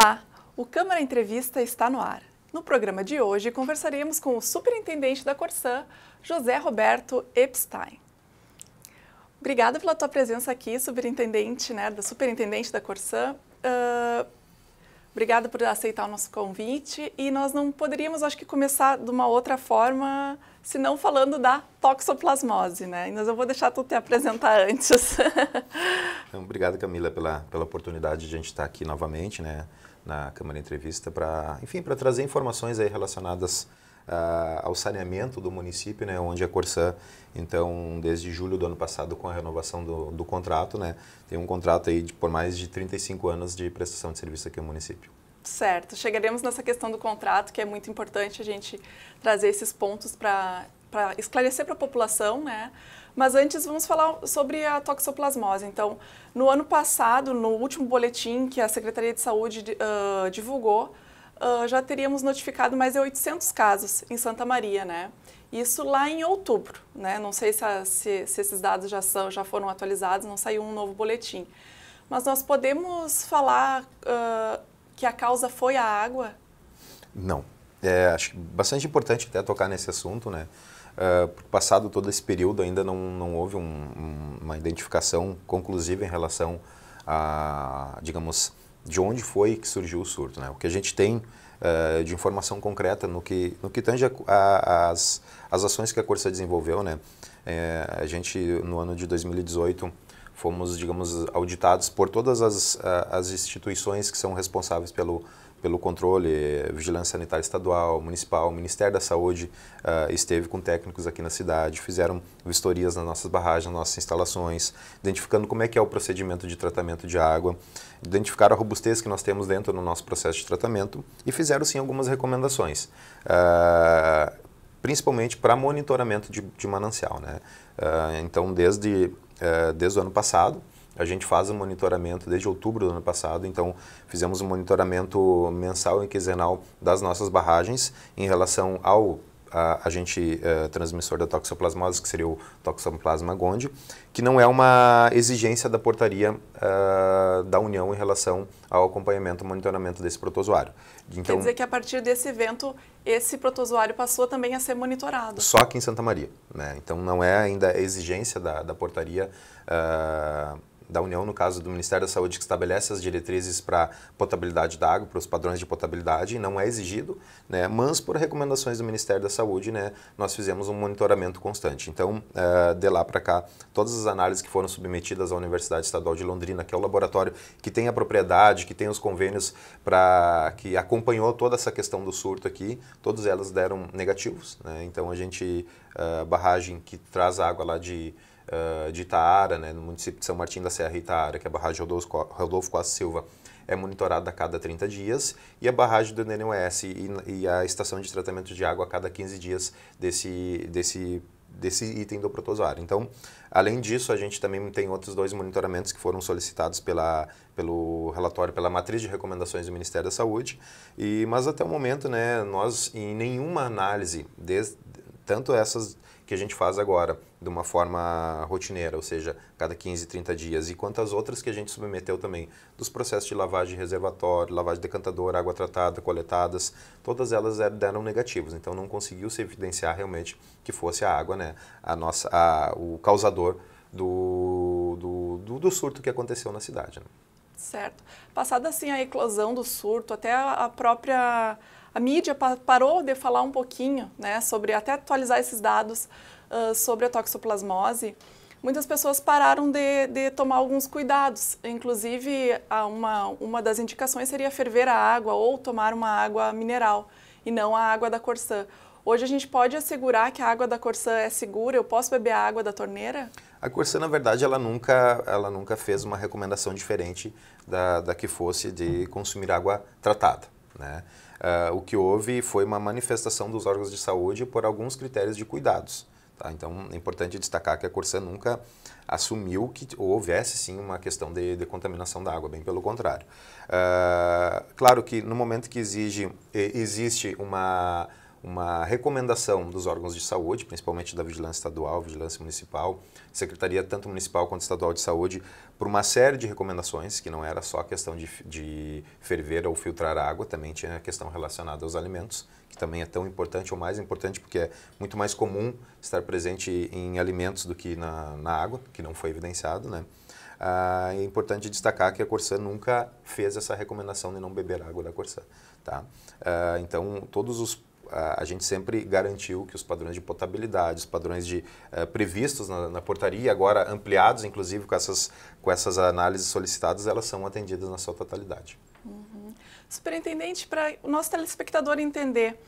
Olá, o Câmara Entrevista está no ar. No programa de hoje, conversaremos com o superintendente da Corsã, José Roberto Epstein. Obrigada pela tua presença aqui, superintendente, né, da superintendente da Corsã. Uh, obrigada por aceitar o nosso convite e nós não poderíamos, acho que, começar de uma outra forma, se não falando da toxoplasmose, né? Mas eu vou deixar tu te apresentar antes. então, obrigado, Camila, pela, pela oportunidade de a gente estar aqui novamente, né? na Câmara Entrevista para, enfim, para trazer informações aí relacionadas uh, ao saneamento do município, né, onde a Corsã, então, desde julho do ano passado, com a renovação do, do contrato, né, tem um contrato aí de, por mais de 35 anos de prestação de serviço aqui no município. Certo, chegaremos nessa questão do contrato, que é muito importante a gente trazer esses pontos para esclarecer para a população, né, mas antes vamos falar sobre a toxoplasmose. Então, no ano passado, no último boletim que a Secretaria de Saúde uh, divulgou, uh, já teríamos notificado mais de 800 casos em Santa Maria, né? Isso lá em outubro, né? Não sei se, a, se, se esses dados já, são, já foram atualizados, não saiu um novo boletim. Mas nós podemos falar uh, que a causa foi a água? Não. É, acho bastante importante até tocar nesse assunto, né? Uh, passado todo esse período ainda não, não houve um, uma identificação conclusiva em relação a, digamos, de onde foi que surgiu o surto. Né? O que a gente tem uh, de informação concreta no que, no que tange a, a, as, as ações que a Corsa desenvolveu, né? É, a gente, no ano de 2018, fomos, digamos, auditados por todas as, as instituições que são responsáveis pelo pelo controle, Vigilância Sanitária Estadual, Municipal, Ministério da Saúde uh, esteve com técnicos aqui na cidade, fizeram vistorias nas nossas barragens, nas nossas instalações, identificando como é que é o procedimento de tratamento de água, identificaram a robustez que nós temos dentro do nosso processo de tratamento e fizeram sim algumas recomendações. Uh, principalmente para monitoramento de, de manancial. Né? Uh, então, desde, eh, desde o ano passado, a gente faz o monitoramento desde outubro do ano passado, então fizemos um monitoramento mensal e quinzenal das nossas barragens em relação ao a, agente eh, transmissor da toxoplasmose, que seria o Toxoplasma gondii, que não é uma exigência da portaria eh, da União em relação ao acompanhamento e monitoramento desse protozoário. Então, Quer dizer que a partir desse evento, esse protozoário passou também a ser monitorado? Só aqui em Santa Maria. Né? Então não é ainda exigência da, da portaria eh, da União, no caso do Ministério da Saúde, que estabelece as diretrizes para potabilidade da água, para os padrões de potabilidade, não é exigido, né? mas por recomendações do Ministério da Saúde, né, nós fizemos um monitoramento constante. Então, uh, de lá para cá, todas as análises que foram submetidas à Universidade Estadual de Londrina, que é o laboratório que tem a propriedade, que tem os convênios para que acompanhou toda essa questão do surto aqui, todas elas deram negativos. Né? Então, a gente, uh, barragem que traz água lá de uh, de Itaara, né, no município de São Martim da Serra Itaara, que é a barragem Rodolfo, Rodolfo Costa Silva é monitorada a cada 30 dias e a barragem do NNOS e, e, a estação de tratamento de água a cada 15 dias desse, desse, desse item do protozoário. Então, além disso, a gente também tem outros dois monitoramentos que foram solicitados pela, pelo relatório, pela matriz de recomendações do Ministério da Saúde. E, mas até o momento, né, nós em nenhuma análise, desde, tanto essas que a gente faz agora de uma forma rotineira, ou seja, cada 15, 30 dias, e quantas outras que a gente submeteu também, dos processos de lavagem de reservatório, lavagem decantadora, água tratada, coletadas, todas elas é, deram negativos, então não conseguiu se evidenciar realmente que fosse a água, né, a nossa, a, o causador do, do, do, do, surto que aconteceu na cidade. Né? Certo. Passada assim a eclosão do surto, até a própria a mídia parou de falar um pouquinho, né, sobre até atualizar esses dados uh, sobre a toxoplasmose, muitas pessoas pararam de, de tomar alguns cuidados. Inclusive, uma, uma das indicações seria ferver a água ou tomar uma água mineral e não a água da Corsã. Hoje a gente pode assegurar que a água da Corsã é segura? Eu posso beber a água da torneira? A Corsã, na verdade, ela nunca, ela nunca fez uma recomendação diferente da, da que fosse de consumir água tratada. Né? Uh, o que houve foi uma manifestação dos órgãos de saúde por alguns critérios de cuidados. Tá? Então, é importante destacar que a Corsã nunca assumiu que houvesse sim uma questão de, de contaminação da água, bem pelo contrário. Uh, claro que no momento que exige, existe uma uma recomendação dos órgãos de saúde, principalmente da Vigilância Estadual, Vigilância Municipal, Secretaria tanto Municipal quanto Estadual de Saúde, por uma série de recomendações, que não era só a questão de, de ferver ou filtrar água, também tinha a questão relacionada aos alimentos, que também é tão importante ou mais importante, porque é muito mais comum estar presente em alimentos do que na, na água, que não foi evidenciado, né? Ah, é importante destacar que a Corsã nunca fez essa recomendação de não beber água da Corsã. Tá? Ah, então, todos os a, gente sempre garantiu que os padrões de potabilidade, os padrões de, eh, previstos na, na portaria, agora ampliados, inclusive com essas, com essas análises solicitadas, elas são atendidas na sua totalidade. Uhum. Superintendente, para o nosso telespectador entender,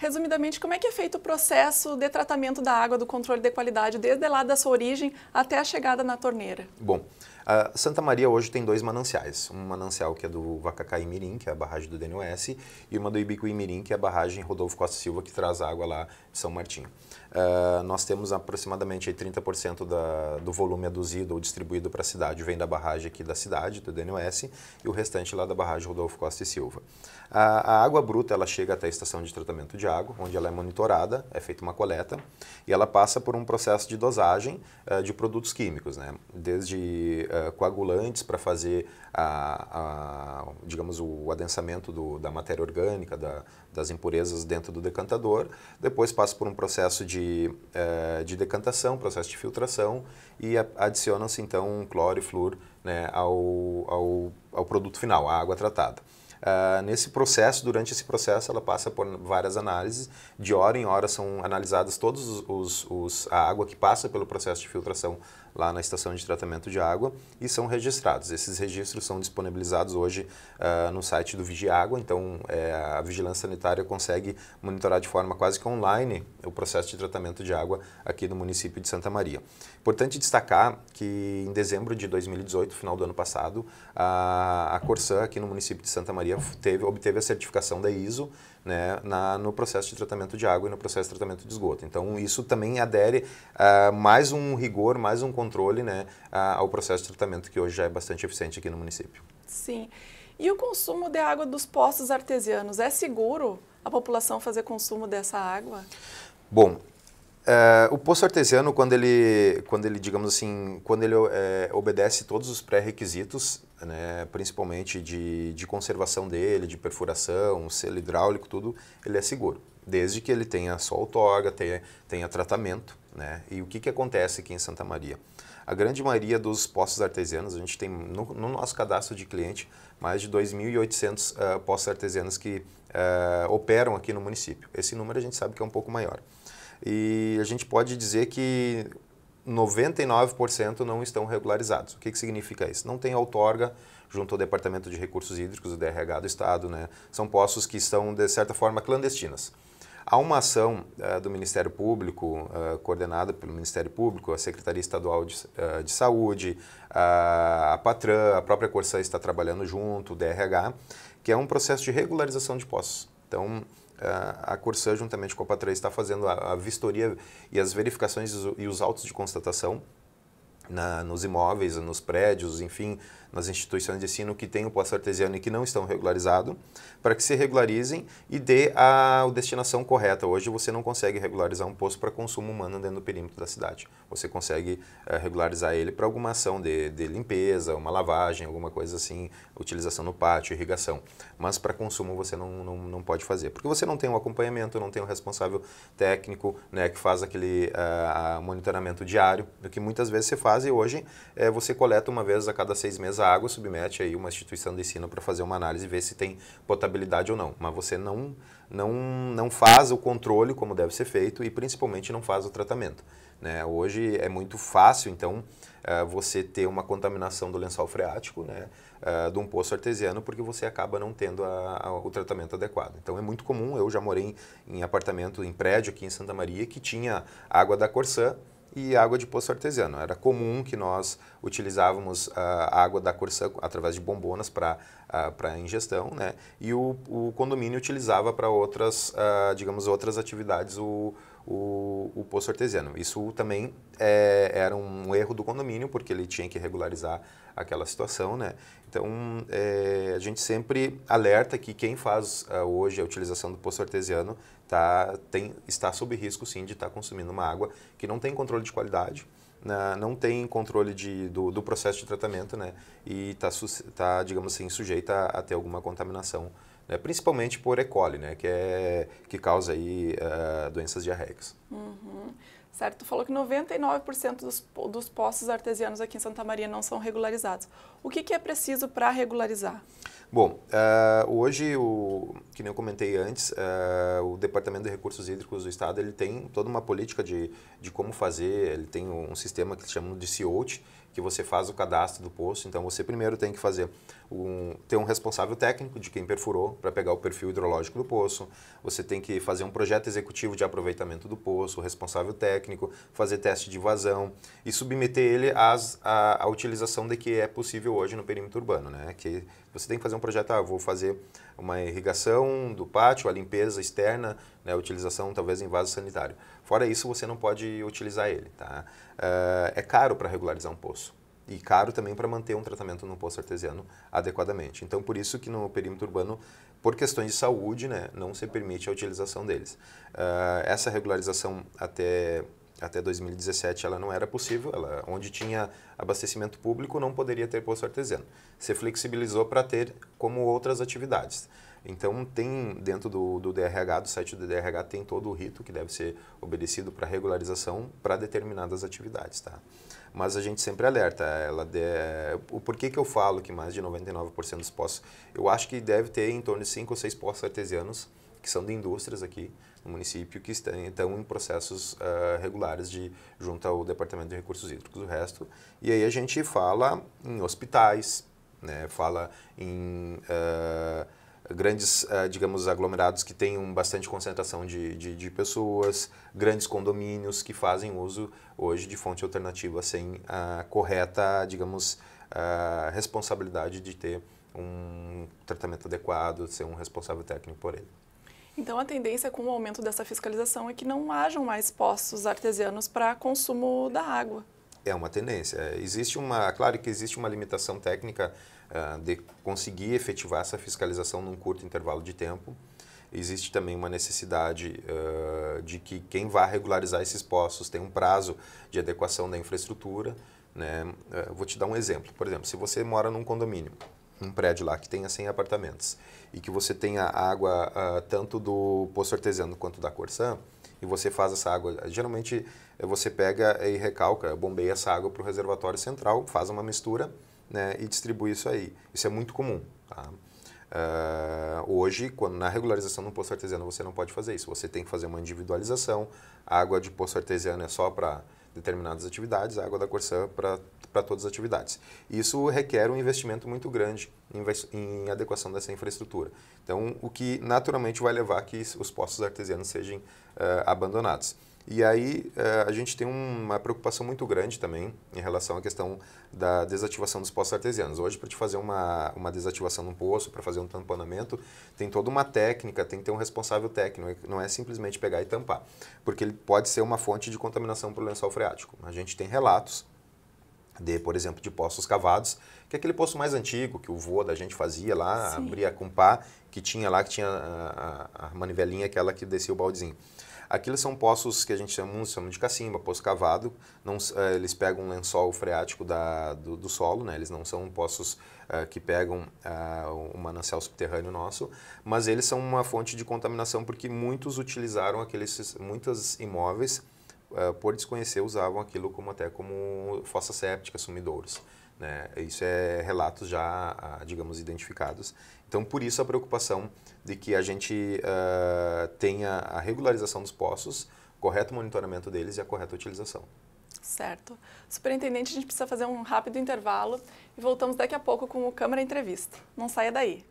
Resumidamente, como é que é feito o processo de tratamento da água, do controle de qualidade, desde lá da sua origem até a chegada na torneira? Bom, a Santa Maria hoje tem dois mananciais. Um manancial que é do Vacacá Mirim, que é a barragem do DNOS, e uma do Ibicuí Mirim, que é a barragem Rodolfo Costa Silva, que traz água lá de São Martinho. Uh, nós temos aproximadamente 30% da, do volume aduzido ou distribuído para a cidade, vem da barragem aqui da cidade, do DNOS, e o restante lá da barragem Rodolfo Costa Silva. A, a, água bruta ela chega até a estação de tratamento de água, onde ela é monitorada, é feita uma coleta e ela passa por um processo de dosagem uh, de produtos químicos, né? desde uh, coagulantes para fazer, a, a, digamos, o adensamento do, da matéria orgânica, da, das impurezas dentro do decantador, depois passa por um processo de, uh, de decantação, processo de filtração e adiciona se então cloro e flúor né, ao, ao, ao produto final, à água tratada. Uh, nesse processo, durante esse processo, ela passa por várias análises. De hora em hora são analisadas todos os, os a água que passa pelo processo de filtração lá na estação de tratamento de água e são registrados. Esses registros são disponibilizados hoje uh, no site do Vigiágua, então é, a Vigilância Sanitária consegue monitorar de forma quase que online o processo de tratamento de água aqui no município de Santa Maria. Importante destacar que em dezembro de 2018, final do ano passado, a, a Corsã aqui no município de Santa Maria teve, obteve a certificação da ISO né, na, no processo de tratamento de água e no processo de tratamento de esgoto. Então, isso também adere a ah, mais um rigor, mais um controle né, ah, ao processo de tratamento que hoje já é bastante eficiente aqui no município. Sim. E o consumo de água dos poços artesianos, é seguro a população fazer consumo dessa água? Bom, é, o poço artesiano, quando ele, quando ele, digamos assim, quando ele é, obedece todos os pré-requisitos, né, principalmente de, de conservação dele, de perfuração, selo hidráulico, tudo, ele é seguro. Desde que ele tenha só outorga, tenha, tenha tratamento. Né? E o que, que acontece aqui em Santa Maria? A grande maioria dos poços artesianos, a gente tem no, no nosso cadastro de cliente mais de 2.800 uh, eh, poços artesianos que uh, operam aqui no município. Esse número a gente sabe que é um pouco maior. E a gente pode dizer que 99% não estão regularizados. O que, que significa isso? Não tem outorga junto ao Departamento de Recursos Hídricos, o DRH do Estado, né? São postos que estão, de certa forma, clandestinas. Há uma ação uh, do Ministério Público, uh, coordenada pelo Ministério Público, a Secretaria Estadual de, uh, de Saúde, a Patran, a própria Corsã está trabalhando junto, o DRH, que é um processo de regularização de postos. Então, a Corsã, juntamente com a Patria, está fazendo a, a, vistoria e as verificações e os autos de constatação na, nos imóveis, nos prédios, enfim, nas instituições de ensino que têm o poço artesiano e que não estão regularizados, para que se regularizem e dê a destinação correta. Hoje você não consegue regularizar um poço para consumo humano dentro do perímetro da cidade. Você consegue é, regularizar ele para alguma ação de, de limpeza, uma lavagem, alguma coisa assim, utilização no pátio, irrigação. Mas para consumo você não, não, não pode fazer, porque você não tem um acompanhamento, não tem um responsável técnico né, que faz aquele uh, monitoramento diário, o que muitas vezes você faz e hoje é, você coleta uma vez a cada seis meses a água submete aí uma instituição de ensino para fazer uma análise e ver se tem potabilidade ou não. Mas você não, não, não faz o controle como deve ser feito e principalmente não faz o tratamento. Né? Hoje é muito fácil, então, eh, você ter uma contaminação do lençol freático, né? Eh, de um poço artesiano, porque você acaba não tendo a, a, o tratamento adequado. Então é muito comum, eu já morei em, em apartamento, em prédio aqui em Santa Maria, que tinha água da Corsã, e água de poço artesiano. Era comum que nós utilizávamos a ah, água da Corsã através de bombonas para ah, para ingestão, né? E o, o condomínio utilizava para outras, uh, digamos, outras atividades o, o, o, poço artesiano. Isso também é, era um erro do condomínio, porque ele tinha que regularizar aquela situação, né? Então, é, a gente sempre alerta que quem faz uh, hoje a utilização do poço artesiano tá, tem, está sob risco sim de estar tá consumindo uma água que não tem controle de qualidade, né, não tem controle de, do, do, processo de tratamento né, e está, tá, digamos assim, sujeita a, a ter alguma contaminação, né, principalmente por E. coli, né, que, é, que causa aí, uh, doenças diarreicas. Uhum certo? Tu falou que 99% dos, dos poços artesianos aqui em Santa Maria não são regularizados. O que, que é preciso para regularizar? Bom, uh, hoje, o, que nem eu comentei antes, uh, o Departamento de Recursos Hídricos do Estado ele tem toda uma política de, de como fazer, ele tem um sistema que chamam de CIOT, que você faz o cadastro do poço. Então você primeiro tem que fazer um, ter um responsável técnico de quem perfurou para pegar o perfil hidrológico do poço. Você tem que fazer um projeto executivo de aproveitamento do poço, O responsável técnico, fazer teste de vazão e submeter ele às, à, à utilização de que é possível hoje no perímetro urbano, né? Que você tem que fazer um projeto, ah, vou fazer uma irrigação do pátio, a limpeza externa, né, a utilização talvez em vaso sanitário. Fora isso, você não pode utilizar ele, tá? Uh, é caro para regularizar um poço e caro também para manter um tratamento no poço artesiano adequadamente. Então, por isso que no perímetro urbano, por questões de saúde, né, não se permite a utilização deles. Uh, essa regularização até até 2017 ela não era possível, ela, onde tinha abastecimento público não poderia ter poço artesiano. Se flexibilizou para ter como outras atividades. Então, tem dentro do, do DRH, do site do DRH, tem todo o rito que deve ser obedecido para regularização para determinadas atividades, tá? Mas a gente sempre alerta, ela de, o porquê que eu falo que mais de 99% dos postos, eu acho que deve ter em torno de 5 ou 6 postos artesianos que são de indústrias aqui no município que estão, estão em processos uh, regulares de junto ao Departamento de Recursos Hídricos, o resto. E aí a gente fala em hospitais, né? Fala em uh, grandes, eh, digamos, aglomerados que têm bastante concentração de, de, de, pessoas, grandes condomínios que fazem uso hoje de fonte alternativa sem a correta, digamos, a responsabilidade de ter um tratamento adequado, de ser um responsável técnico por ele. Então, a tendência com o aumento dessa fiscalização é que não hajam mais poços artesianos para consumo da água. É uma tendência. É, existe uma, claro que existe uma limitação técnica uh, de conseguir efetivar essa fiscalização num curto intervalo de tempo. Existe também uma necessidade uh, de que quem vá regularizar esses postos tenha um prazo de adequação da infraestrutura. Né? Uh, vou te dar um exemplo. Por exemplo, se você mora num condomínio, um prédio lá que tenha 100 apartamentos e que você tenha água tanto do poço artesiano quanto da Corsã, e você faz essa água. Geralmente é, você pega e recalca, bombeia essa água para o reservatório central, faz uma mistura né, e distribui isso aí. Isso é muito comum. Tá? Uh, hoje, quando, na regularização do poço artesiano, você não pode fazer isso. Você tem que fazer uma individualização. A água de poço artesiano é só para determinadas atividades, a água da Corsã para todas as atividades. Isso requer um investimento muito grande em, em, adequação dessa infraestrutura. Então, o que naturalmente vai levar que os poços artesianos sejam uh, abandonados. E aí eh, a gente tem uma preocupação muito grande também em relação à questão da desativação dos poços artesianos. Hoje, para te fazer uma, uma desativação num poço, para fazer um tamponamento, tem toda uma técnica, tem que ter um responsável técnico, não é, é simplesmente pegar e tampar, porque ele pode ser uma fonte de contaminação para o lençol freático. A gente tem relatos de, por exemplo, de poços cavados, que é aquele poço mais antigo que o vô da gente fazia lá, Sim. abria com pá, que tinha lá, que tinha a, a, a manivelinha aquela que descia o baldezinho. Aquilo são poços que a gente chama, chama de cacimba, poço cavado. Não, eh, eles pegam um lençol freático da, do, do solo, né? eles não são poços eh, que pegam uh, o manancial subterrâneo nosso, mas eles são uma fonte de contaminação porque muitos utilizaram aqueles, muitos imóveis, ah, por desconhecer, usavam aquilo como até como fossa séptica, sumidouros. Né? Isso é relatos já, ah, digamos, identificados. Então, por isso a preocupação de que a gente uh, tenha a regularização dos poços, correto monitoramento deles e a correta utilização. Certo. Superintendente, a gente precisa fazer um rápido intervalo e voltamos daqui a pouco com o Câmara Entrevista. Não saia daí.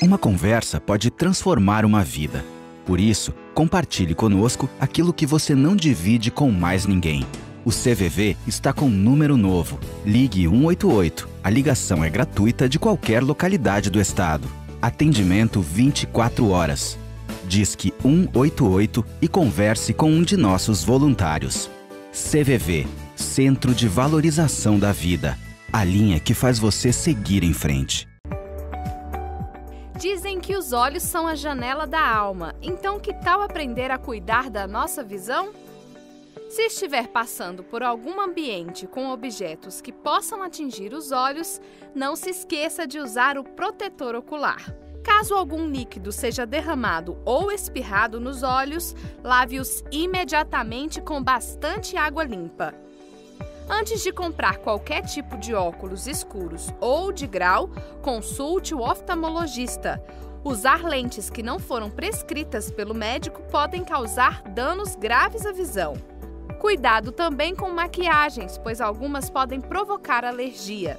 Uma conversa pode transformar uma vida. Por isso, compartilhe conosco aquilo que você não divide com mais ninguém. O CVV está com um número novo. Ligue 188. A ligação é gratuita de qualquer localidade do estado. Atendimento 24 horas. Disque 188 e converse com um de nossos voluntários. CVV Centro de Valorização da Vida a linha que faz você seguir em frente. Dizem que os olhos são a janela da alma, então que tal aprender a cuidar da nossa visão? Se estiver passando por algum ambiente com objetos que possam atingir os olhos, não se esqueça de usar o protetor ocular. Caso algum líquido seja derramado ou espirrado nos olhos, lave-os imediatamente com bastante água limpa. Antes de comprar qualquer tipo de óculos escuros ou de grau, consulte o oftalmologista. Usar lentes que não foram prescritas pelo médico podem causar danos graves à visão. Cuidado também com maquiagens, pois algumas podem provocar alergia.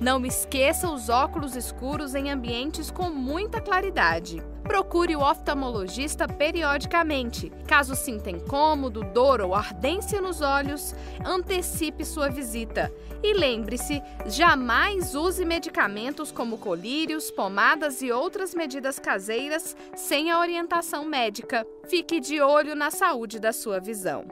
Não esqueça os óculos escuros em ambientes com muita claridade. Procure o oftalmologista periodicamente. Caso sinta incômodo, dor ou ardência nos olhos, antecipe sua visita. E lembre-se, jamais use medicamentos como colírios, pomadas e outras medidas caseiras sem a orientação médica. Fique de olho na saúde da sua visão.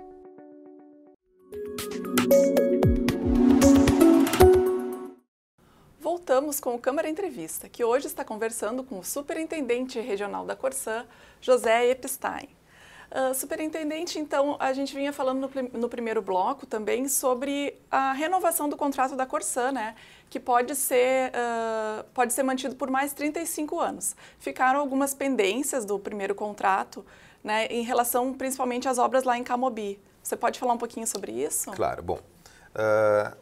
Voltamos com o Câmara Entrevista, que hoje está conversando com o Superintendente Regional da Corsã, José Epstein. Uh, superintendente, então, a gente vinha falando no, no, primeiro bloco também sobre a renovação do contrato da Corsã, né? Que pode ser, uh, pode ser mantido por mais 35 anos. Ficaram algumas pendências do primeiro contrato, né? Em relação principalmente às obras lá em Camobi. Você pode falar um pouquinho sobre isso? Claro, bom, uh,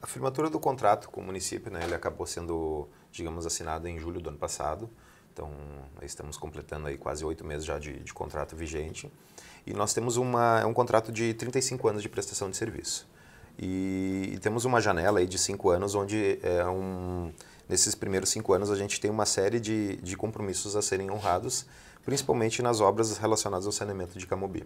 a firmatura do contrato com o município, né, ele acabou sendo, digamos, assinado em julho do ano passado, então estamos completando aí quase oito meses já de, de contrato vigente, e nós temos uma, é um contrato de 35 anos de prestação de serviço. E, e temos uma janela aí de cinco anos onde é um, nesses primeiros cinco anos a gente tem uma série de, de compromissos a serem honrados, principalmente nas obras relacionadas ao saneamento de Camobi.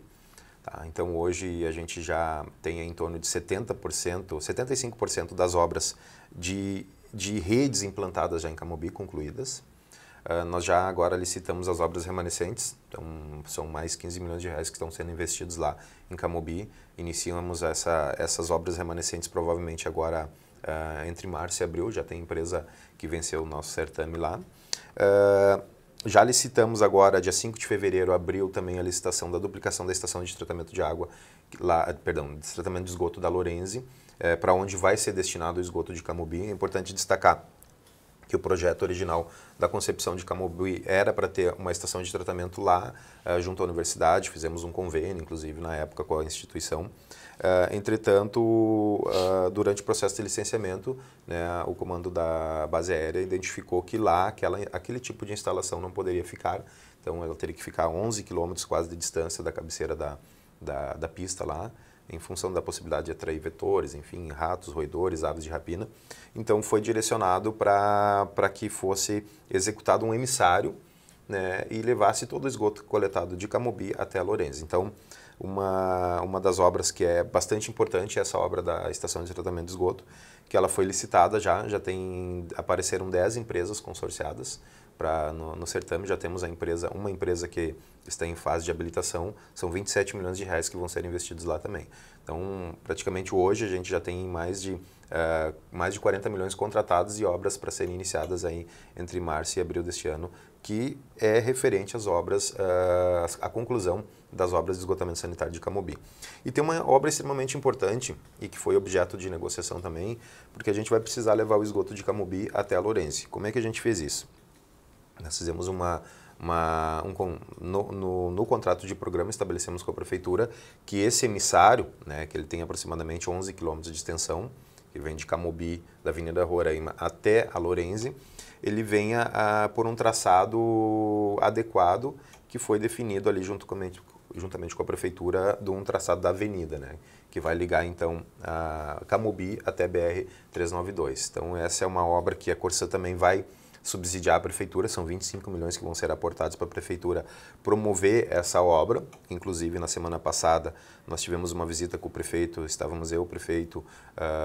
Tá? Então, hoje a gente já tem em torno de 70%, 75% das obras de, de redes implantadas já em Camobi concluídas. Uh, nós já agora licitamos as obras remanescentes, então são mais 15 milhões de reais que estão sendo investidos lá em Camobi. Iniciamos essa, essas obras remanescentes provavelmente agora uh, entre março e abril, já tem empresa que venceu o nosso certame lá. Uh, já licitamos agora, dia 5 de fevereiro, abriu também a licitação da duplicação da estação de tratamento de água, lá, eh, perdão, de tratamento de esgoto da Lorenzi, é, eh, para onde vai ser destinado o esgoto de Camubi. É importante destacar que o projeto original da concepção de Camobi era para ter uma estação de tratamento lá, uh, junto à universidade, fizemos um convênio, inclusive, na época com a instituição. Uh, entretanto, uh, durante o processo de licenciamento, né, o comando da base aérea identificou que lá aquela, aquele tipo de instalação não poderia ficar, então ela teria que ficar a 11 quilômetros quase de distância da cabeceira da, da, da pista lá, em função da possibilidade de atrair vetores, enfim, ratos, roedores, aves de rapina. Então foi direcionado para que fosse executado um emissário né, e levasse todo o esgoto coletado de Camobi até Lourenço. Então, uma, uma das obras que é bastante importante é essa obra da Estação de Tratamento de Esgoto, que ela foi licitada já, já tem, apareceram 10 empresas consorciadas, no, no certame já temos a empresa, uma empresa que está em fase de habilitação, são 27 milhões de reais que vão ser investidos lá também. Então, praticamente hoje a gente já tem mais de, uh, mais de 40 milhões contratados e obras para serem iniciadas aí entre março e abril deste ano, que é referente às obras, uh, à conclusão das obras de esgotamento sanitário de Camobi. E tem uma obra extremamente importante e que foi objeto de negociação também, porque a gente vai precisar levar o esgoto de Camobi até a Lourenço. Como é que a gente fez isso? Nós fizemos uma, uma, um, no, no, no, contrato de programa estabelecemos com a prefeitura que esse emissário, né, que ele tem aproximadamente 11 quilômetros de extensão, que vem de Camobi, da Avenida Roraima até a Lorenze, ele venha a, ah, por um traçado adequado que foi definido ali junto com, juntamente com a prefeitura de um traçado da avenida, né, que vai ligar então a ah, Camobi até BR 392. Então essa é uma obra que a Corsa também vai subsidiar a prefeitura, são 25 milhões que vão ser aportados para a prefeitura promover essa obra. Inclusive, na semana passada, nós tivemos uma visita com o prefeito, estávamos eu, o prefeito,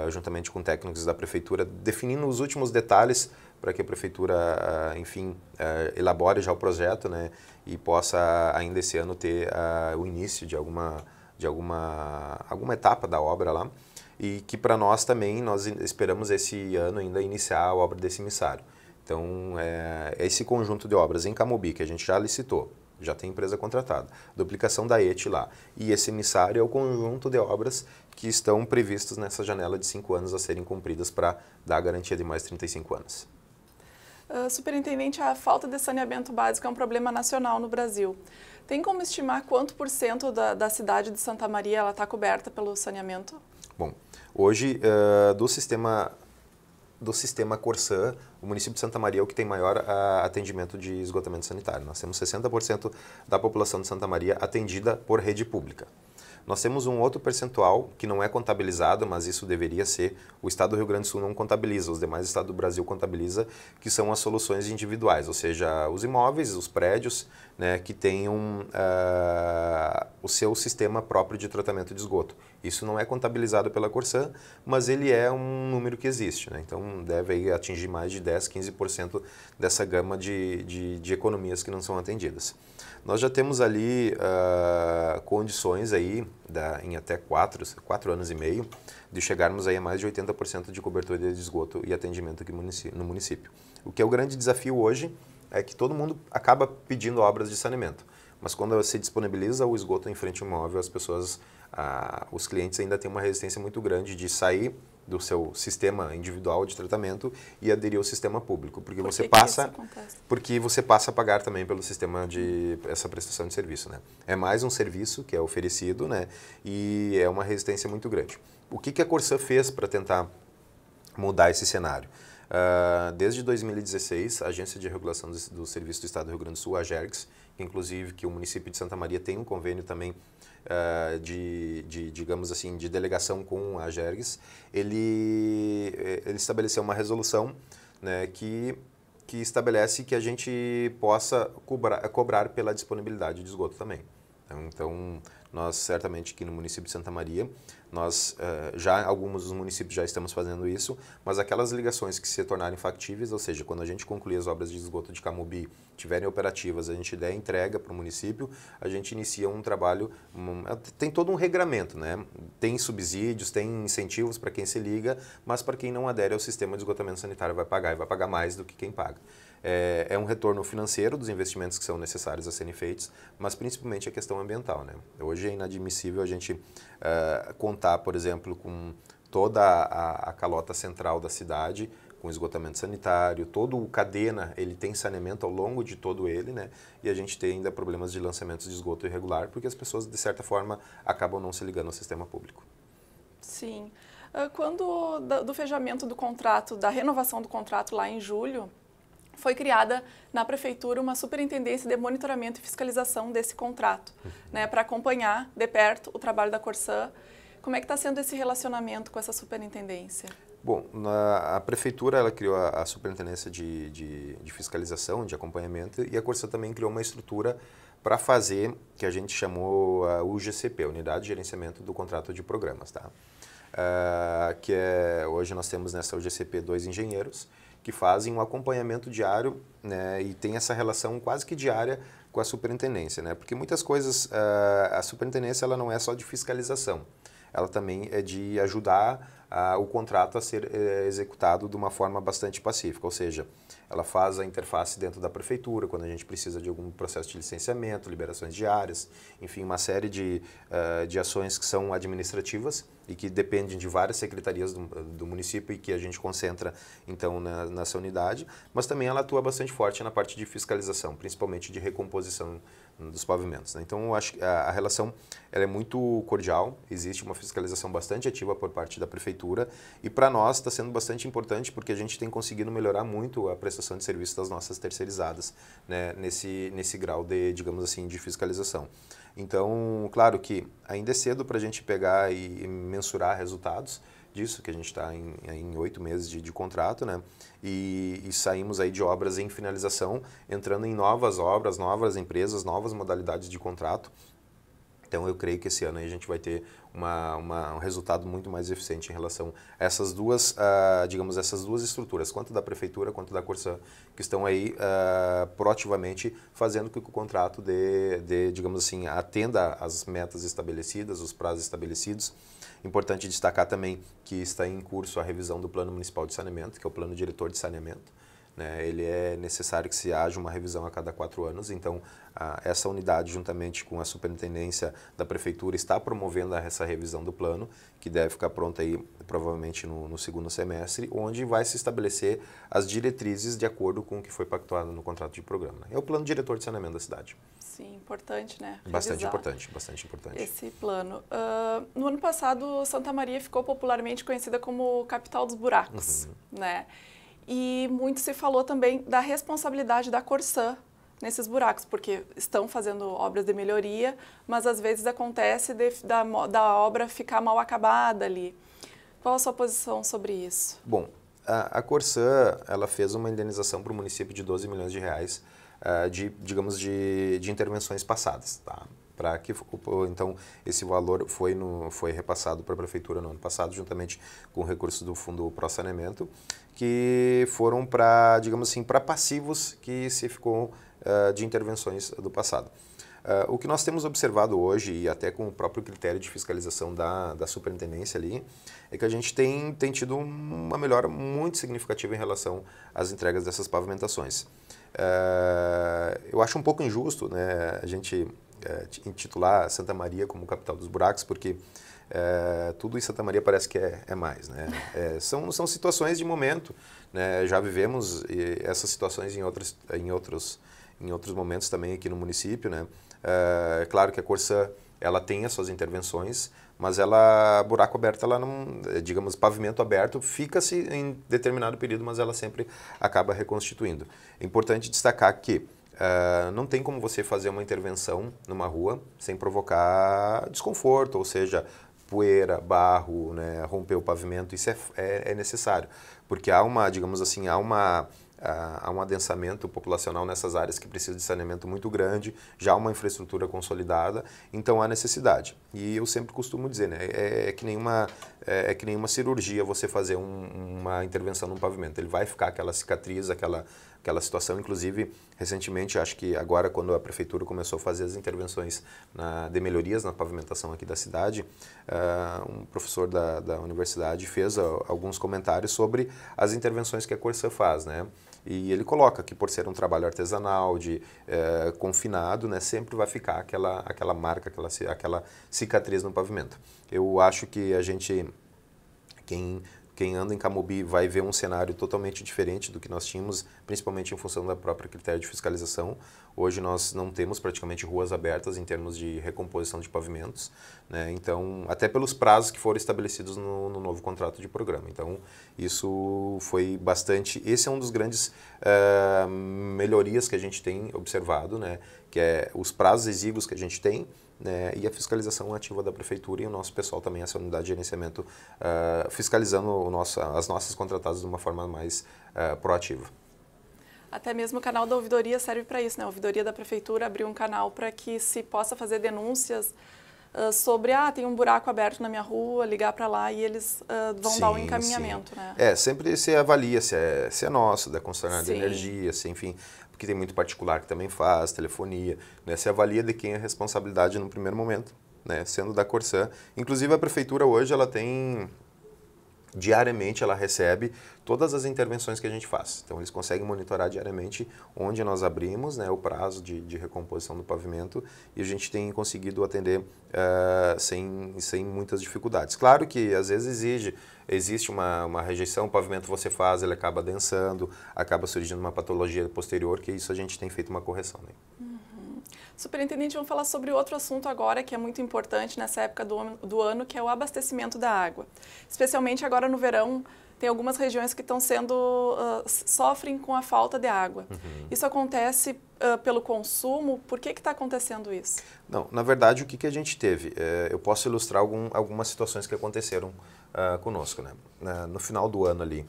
uh, juntamente com técnicos da prefeitura, definindo os últimos detalhes para que a prefeitura, uh, enfim, uh, elabore já o projeto né, e possa ainda esse ano ter o início de alguma, de alguma, alguma etapa da obra lá e que para nós também, nós esperamos esse ano ainda iniciar a obra desse emissário. Então, é, é, esse conjunto de obras em Camobi, que a gente já licitou, já tem empresa contratada, duplicação da ET lá. E esse emissário é o conjunto de obras que estão previstas nessa janela de 5 anos a serem cumpridas para dar a garantia de mais 35 anos. Uh, superintendente, a falta de saneamento básico é um problema nacional no Brasil. Tem como estimar quanto por cento da, da cidade de Santa Maria está coberta pelo saneamento? Bom, hoje uh, do sistema do sistema Corsã, o município de Santa Maria é o que tem maior ah, atendimento de esgotamento sanitário. Nós temos 60% da população de Santa Maria atendida por rede pública. Nós temos um outro percentual que não é contabilizado, mas isso deveria ser. O Estado do Rio Grande do Sul não contabiliza, os demais estados do Brasil contabiliza, que são as soluções individuais, ou seja, os imóveis, os prédios, né, que tenham uh, o seu sistema próprio de tratamento de esgoto. Isso não é contabilizado pela Corsan, mas ele é um número que existe. Né? Então deve atingir mais de 10, 15% dessa gama de, de, de economias que não são atendidas. Nós já temos ali uh, condições aí, da, em até quatro, quatro anos e meio, de chegarmos aí a mais de 80% de cobertura de esgoto e atendimento aqui no município. O que é o grande desafio hoje é que todo mundo acaba pedindo obras de saneamento. Mas quando se disponibiliza o esgoto em frente ao imóvel, as pessoas, ah, os clientes ainda têm uma resistência muito grande de sair do seu sistema individual de tratamento e aderir ao sistema público, porque Por que você que passa porque você passa a pagar também pelo sistema de essa prestação de serviço, né? É mais um serviço que é oferecido, né? E é uma resistência muito grande. O que que a Corsã fez para tentar mudar esse cenário? Uh, desde 2016, a Agência de Regulação do, do Serviço do Estado do Rio Grande do Sul, a GERGS, inclusive que o município de Santa Maria tem um convênio também uh, de, de, digamos assim, de delegação com a Jergs, ele, eh, ele estabeleceu uma resolução né, que, que estabelece que a gente possa cobrar, cobrar pela disponibilidade de esgoto também. Então, então nós certamente aqui no município de Santa Maria nós eh, já alguns dos municípios já estamos fazendo isso, mas aquelas ligações que se tornarem factíveis, ou seja, quando a gente concluir as obras de esgoto de Camubi, tiverem operativas, a gente der entrega para o município, a gente inicia um trabalho, tem todo um regramento, né? Tem subsídios, tem incentivos para quem se liga, mas para quem não adere ao sistema de esgotamento sanitário vai pagar e vai pagar mais do que quem paga é, é, um retorno financeiro dos investimentos que são necessários a serem feitos, mas principalmente a questão ambiental. Né? Hoje é inadmissível a gente é, contar, por exemplo, com toda a, a calota central da cidade com esgotamento sanitário, todo o cadena ele tem saneamento ao longo de todo ele, né? E a gente tem ainda problemas de lançamentos de esgoto irregular, porque as pessoas de certa forma acabam não se ligando ao sistema público. Sim. Ah, quando do fechamento do contrato, da renovação do contrato lá em julho, foi criada na prefeitura uma superintendência de monitoramento e fiscalização desse contrato, né, para acompanhar de perto o trabalho da Corsã. Como é que está sendo esse relacionamento com essa superintendência? Bom, na, a prefeitura ela criou a, a superintendência de, de, de, fiscalização, de acompanhamento, e a Corsã também criou uma estrutura para fazer que a gente chamou a UGCP, Unidade de Gerenciamento do Contrato de Programas, tá? Uh, que é hoje nós temos nessa UGCP dois engenheiros que fazem um acompanhamento diário né, e tem essa relação quase que diária com a superintendência, né? Porque muitas coisas, eh, a superintendência ela não é só de fiscalização, ela também é de ajudar ah, o contrato a ser eh, executado de uma forma bastante pacífica, ou seja, ela faz a interface dentro da prefeitura, quando a gente precisa de algum processo de licenciamento, liberações de áreas, enfim, uma série de, uh, de ações que são administrativas e que dependem de várias secretarias do, do município e que a gente concentra, então, na, nessa unidade. Mas também ela atua bastante forte na parte de fiscalização, principalmente de recomposição dos pavimentos. Né? Então, eu acho que a, a relação é muito cordial, existe uma fiscalização bastante ativa por parte da prefeitura e, para nós, está sendo bastante importante porque a gente tem conseguido melhorar muito a prestação prestação de serviço das nossas terceirizadas né, nesse, nesse grau de, digamos assim, de fiscalização. Então, claro que ainda é cedo para a gente pegar e, e mensurar resultados, disso, que a gente está em oito meses de, de, contrato, né? E, e, saímos aí de obras em finalização, entrando em novas obras, novas empresas, novas modalidades de contrato, então, eu creio que esse ano a gente vai ter uma, uma, um resultado muito mais eficiente em relação a essas duas, uh, digamos, essas duas estruturas, quanto da Prefeitura quanto da Corsã, que estão aí uh, proativamente fazendo com que o contrato de digamos assim, atenda as metas estabelecidas, os prazos estabelecidos. Importante destacar também que está em curso a revisão do Plano Municipal de Saneamento, que é o Plano Diretor de Saneamento, né? Ele é necessário que se haja uma revisão a cada quatro anos, então a, essa unidade, juntamente com a superintendência da prefeitura, está promovendo essa revisão do plano, que deve ficar pronta aí provavelmente no, no segundo semestre, onde vai se estabelecer as diretrizes de acordo com o que foi pactuado no contrato de programa. É o plano diretor de saneamento da cidade. Sim, importante, né? Revisar bastante importante, bastante importante. Esse plano. Uh, no ano passado, Santa Maria ficou popularmente conhecida como capital dos buracos, uhum. né? E muito se falou também da responsabilidade da Corsã nesses buracos, porque estão fazendo obras de melhoria, mas às vezes acontece de, da, da obra ficar mal acabada ali. Qual a sua posição sobre isso? Bom, a, a Corsã ela fez uma indenização para o município de 12 milhões de reais uh, de, digamos, de, de intervenções passadas, tá? para que então esse valor foi no foi repassado para a prefeitura no ano passado juntamente com recursos do fundo Pro Saneamento que foram para digamos assim para passivos que se ficou uh, de intervenções do passado. Uh, o que nós temos observado hoje, e até com o próprio critério de fiscalização da, da superintendência ali, é que a gente tem, tem tido uma melhora muito significativa em relação às entregas dessas pavimentações. Uh, eu acho um pouco injusto né, a gente eh, intitular Santa Maria como capital dos buracos, porque é, tudo em Santa Maria parece que é, é mais. Né? É, são, são situações de momento. Né? Já vivemos essas situações em outros, em, outros, em outros momentos também aqui no município. Né? É claro que a Corsã ela tem as suas intervenções, mas ela buraco aberto ela não digamos pavimento aberto fica se em determinado período mas ela sempre acaba reconstituindo é importante destacar que Uh, não tem como você fazer uma intervenção numa rua sem provocar desconforto, ou seja, poeira, barro, né, romper o pavimento, isso é, é, é necessário, porque há uma, digamos assim, há uma ah, há um adensamento populacional nessas áreas que precisa de saneamento muito grande, já uma infraestrutura consolidada, então há necessidade. E eu sempre costumo dizer, né, é, é que nenhuma é, é, que nenhuma cirurgia você fazer um, uma intervenção num pavimento, ele vai ficar aquela cicatriz, aquela aquela situação, inclusive, recentemente, acho que agora quando a prefeitura começou a fazer as intervenções na, de melhorias na pavimentação aqui da cidade, uh, um professor da, da universidade fez uh, alguns comentários sobre as intervenções que a Corsa faz, né? E ele coloca que por ser um trabalho artesanal, de eh, confinado, né, sempre vai ficar aquela, aquela marca, aquela, aquela cicatriz no pavimento. Eu acho que a gente, quem quem anda em Camobi vai ver um cenário totalmente diferente do que nós tínhamos, principalmente em função da própria critério de fiscalização. Hoje nós não temos praticamente ruas abertas em termos de recomposição de pavimentos, né? então até pelos prazos que foram estabelecidos no, no, novo contrato de programa. Então isso foi bastante. Esse é um dos grandes uh, melhorias que a gente tem observado, né? que é os prazos exíguos que a gente tem né, e a fiscalização ativa da prefeitura e o nosso pessoal também, essa unidade de gerenciamento, uh, fiscalizando o nosso, as nossas contratadas de uma forma mais uh, proativa. Até mesmo o canal da ouvidoria serve para isso, né? A ouvidoria da prefeitura abriu um canal para que se possa fazer denúncias uh, sobre, ah, tem um buraco aberto na minha rua, ligar para lá e eles uh, vão sim, dar um encaminhamento, sim. né? É, sempre se avalia se é, se é nosso, da é concessionária de energia, se, enfim, porque tem muito particular que também faz, telefonia, né? Se avalia de quem é a responsabilidade no primeiro momento, né? Sendo da Corsã. Inclusive, a prefeitura hoje, ela tem diariamente ela recebe todas as intervenções que a gente faz. Então eles conseguem monitorar diariamente onde nós abrimos, né, o prazo de, de recomposição do pavimento e a gente tem conseguido atender uh, sem, sem muitas dificuldades. Claro que às vezes exige, existe uma, uma rejeição, o pavimento você faz, ele acaba densando, acaba surgindo uma patologia posterior, que isso a gente tem feito uma correção. Né? Hum. Superintendente, vamos falar sobre outro assunto agora que é muito importante nessa época do, do ano, que é o abastecimento da água. Especialmente agora no verão, tem algumas regiões que estão sendo uh, sofrem com a falta de água. Uhum. Isso acontece uh, pelo consumo. Por que está acontecendo isso? Não, na verdade o que, que a gente teve, é, eu posso ilustrar algum, algumas situações que aconteceram uh, conosco, né? no final do ano ali,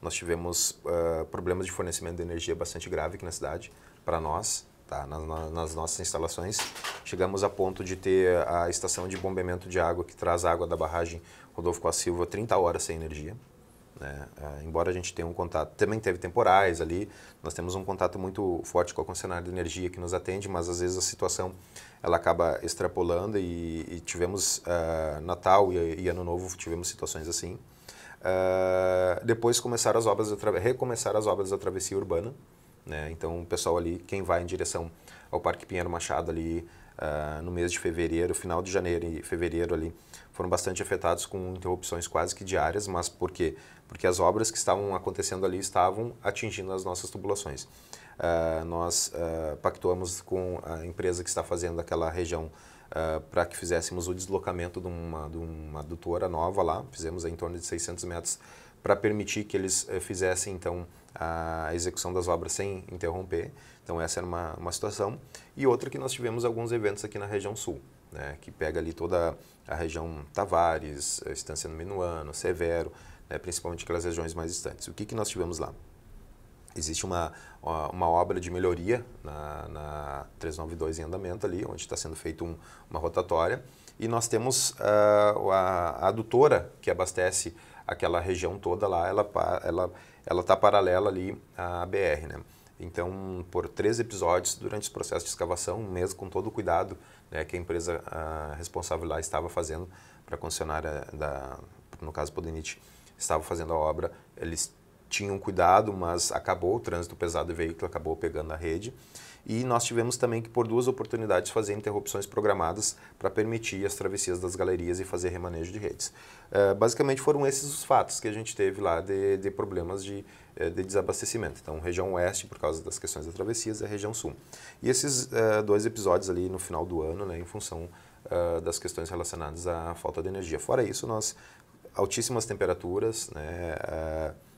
nós tivemos problemas de fornecimento de energia bastante grave aqui na cidade para nós. Tá? Nas, nas, nossas instalações, chegamos a ponto de ter a estação de bombeamento de água que traz água da barragem Rodolfo com a Silva 30 horas sem energia. Né? Ah, embora a gente tenha um contato, também teve temporais ali, nós temos um contato muito forte com a concessionária de energia que nos atende, mas às vezes a situação ela acaba extrapolando e, e tivemos ah, Natal e, e, Ano Novo, tivemos situações assim. Ah, depois começaram as obras, recomeçar as obras da travessia urbana, né? Então, o pessoal ali, quem vai em direção ao Parque Pinheiro Machado ali uh, no mês de fevereiro, final de janeiro e fevereiro ali, foram bastante afetados com interrupções quase que diárias, mas por quê? Porque as obras que estavam acontecendo ali estavam atingindo as nossas tubulações. Uh, nós uh, pactuamos com a empresa que está fazendo aquela região Uh, para que fizéssemos o deslocamento de uma, de uma adutora nova lá. Fizemos em torno de 600 metros para permitir que eles eh, fizessem então a execução das obras sem interromper. Então essa era uma, uma situação. E outra que nós tivemos alguns eventos aqui na região sul, né, que pega ali toda a região Tavares, Estância no Minuano, Severo, né, principalmente aquelas regiões mais distantes. O que, que nós tivemos lá? Existe uma, uma obra de melhoria na, na 392 em andamento ali, onde está sendo feita um, uma rotatória. E nós temos uh, a, a adutora que abastece aquela região toda lá, ela ela ela tá paralela ali à BR, né? Então, por três episódios durante o processo de escavação, mesmo com todo o cuidado né, que a empresa a responsável lá estava fazendo para a concessionária da, no caso Podenit, estava fazendo a obra, eles tinham cuidado, mas acabou o trânsito pesado do veículo, acabou pegando a rede. E nós tivemos também que, por duas oportunidades, fazer interrupções programadas para permitir as travessias das galerias e fazer remanejo de redes. Eh, basicamente foram esses os fatos que a gente teve lá de, de problemas de, eh, de desabastecimento. Então, região oeste, por causa das questões das travessias, e a região sul. E esses eh, dois episódios ali no final do ano, né, em função das questões relacionadas à falta de energia. Fora isso, nós, altíssimas temperaturas, né,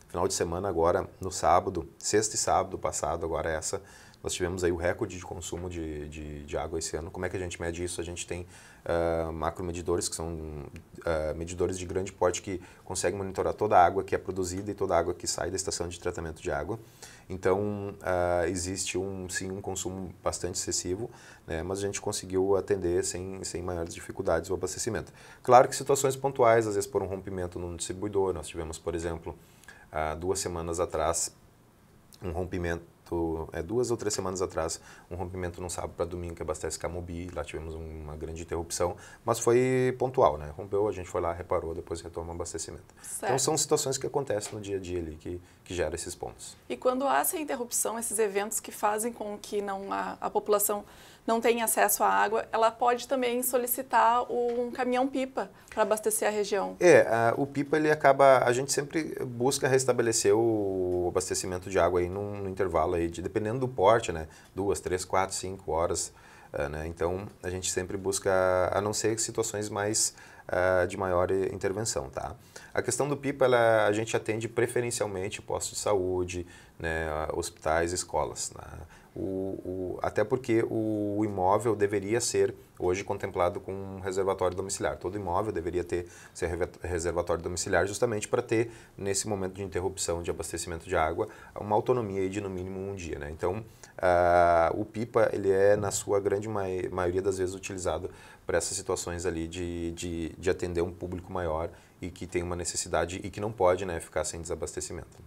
final de semana agora, no sábado, sexta e sábado passado, agora essa, nós tivemos aí o recorde de consumo de, de, de água esse ano. Como é que a gente mede isso? A gente tem uh, macromedidores, que são uh, medidores de grande porte que conseguem monitorar toda a água que é produzida e toda a água que sai da estação de tratamento de água. Então, uh, existe um, sim um consumo bastante excessivo, né, mas a gente conseguiu atender sem, sem maiores dificuldades o abastecimento. Claro que situações pontuais, às vezes por um rompimento num distribuidor, nós tivemos, por exemplo, uh, duas semanas atrás, um rompimento rompimento, é, duas ou três semanas atrás, um rompimento no sábado para domingo que abastece Camubi, lá tivemos uma grande interrupção, mas foi pontual, né? Rompeu, a gente foi lá, reparou, depois retoma o abastecimento. Então, certo. Então são situações que acontecem no dia a dia ali que, que gera esses pontos. E quando há essa interrupção, esses eventos que fazem com que não a, a população não tem acesso à água, ela pode também solicitar um caminhão-pipa para abastecer a região. É, a, o pipa ele acaba, a gente sempre busca restabelecer o abastecimento de água aí num, num intervalo aí, de, dependendo do porte, né, duas, três, quatro, cinco horas, uh, né, então a gente sempre busca, a não ser situações mais uh, de maior intervenção, tá? A questão do PIPA, ela, a gente atende preferencialmente postos de saúde, né, hospitais, escolas. Né? O, o, até porque o imóvel deveria ser hoje contemplado com um reservatório domiciliar. Todo imóvel deveria ter ser reservatório domiciliar justamente para ter, nesse momento de interrupção de abastecimento de água, uma autonomia de no mínimo um dia. Né? Então, ah, o PIPA ele é, na sua grande maioria das vezes, utilizado para essas situações ali de, de, de atender um público maior e que tem uma necessidade e que não pode né, ficar sem desabastecimento.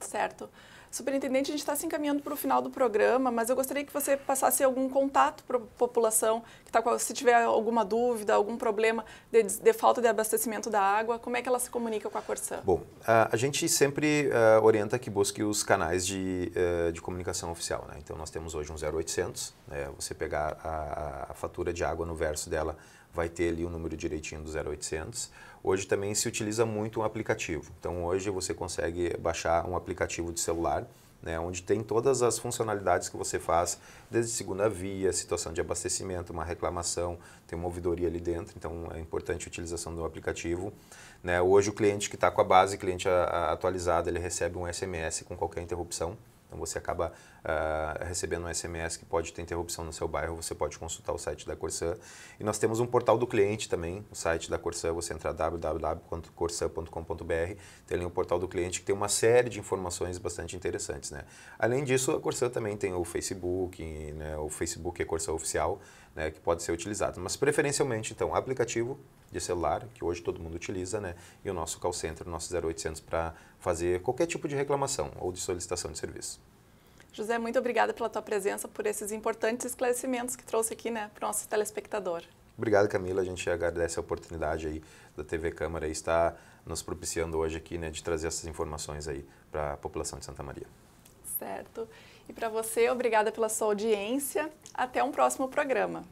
Certo. Superintendente, a gente está se encaminhando para o final do programa, mas eu gostaria que você passasse algum contato para a população, que tá, se tiver alguma dúvida, algum problema de, de, falta de abastecimento da água, como é que ela se comunica com a Corsã? Bom, a, gente sempre uh, orienta que busque os canais de, uh, de comunicação oficial. Né? Então, nós temos hoje um 0800, né? você pegar a, a fatura de água no verso dela, vai ter ali o número direitinho do 0800. Hoje também se utiliza muito um aplicativo. Então hoje você consegue baixar um aplicativo de celular, né, onde tem todas as funcionalidades que você faz, desde segunda via, situação de abastecimento, uma reclamação, tem uma ouvidoria ali dentro, então é importante a utilização do aplicativo. Né. Hoje o cliente que está com a base, cliente a, a, atualizado, ele recebe um SMS com qualquer interrupção, então você acaba uh, recebendo um SMS que pode ter interrupção no seu bairro, você pode consultar o site da Corsã. E nós temos um portal do cliente também, o site da Corsã, você entra www.corsã.com.br, tem ali o um portal do cliente que tem uma série de informações bastante interessantes. Né? Além disso, a Corsã também tem o Facebook, né? o Facebook é Corsã Oficial, né? que pode ser utilizado. Mas preferencialmente, então, aplicativo de celular, que hoje todo mundo utiliza, né? e o nosso call center, o nosso 0800 para fazer qualquer tipo de reclamação ou de solicitação de serviço. José, muito obrigada pela tua presença, por esses importantes esclarecimentos que trouxe aqui né, para o nosso telespectador. Obrigado, Camila. A gente agradece a oportunidade aí da TV Câmara e está nos propiciando hoje aqui né, de trazer essas informações aí para a população de Santa Maria. Certo. E para você, obrigada pela sua audiência. Até um próximo programa.